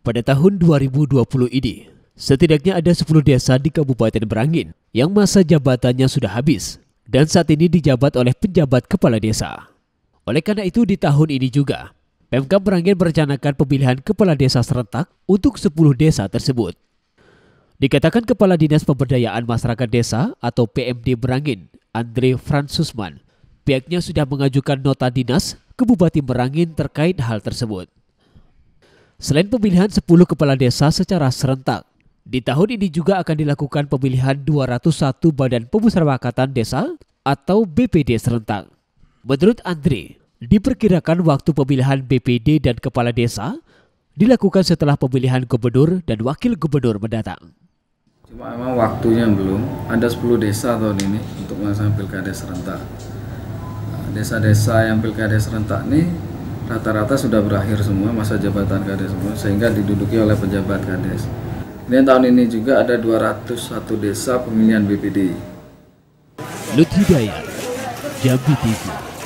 Pada tahun 2020 ini, setidaknya ada 10 desa di Kabupaten Berangin yang masa jabatannya sudah habis dan saat ini dijabat oleh penjabat kepala desa. Oleh karena itu di tahun ini juga, Pemkab Berangin merencanakan pemilihan kepala desa serentak untuk 10 desa tersebut. Dikatakan Kepala Dinas Pemberdayaan Masyarakat Desa atau PMD Berangin, Andre Fransusman, pihaknya sudah mengajukan nota dinas ke Bupati Berangin terkait hal tersebut. Selain pemilihan 10 kepala desa secara serentak, di tahun ini juga akan dilakukan pemilihan 201 Badan Pemusyawaratan Desa atau BPD serentak. Menurut Andre, diperkirakan waktu pemilihan BPD dan kepala desa dilakukan setelah pemilihan gubernur dan wakil gubernur mendatang. Cuma memang waktunya belum. Ada 10 desa tahun ini untuk melaksanakan pilkada serentak. Desa-desa yang pilkada serentak ini rata-rata sudah berakhir semua masa jabatan kades semua sehingga diduduki oleh pejabat kades. Dan tahun ini juga ada 201 desa pemilihan BPD. Lutfi Dayat, Jambi TV.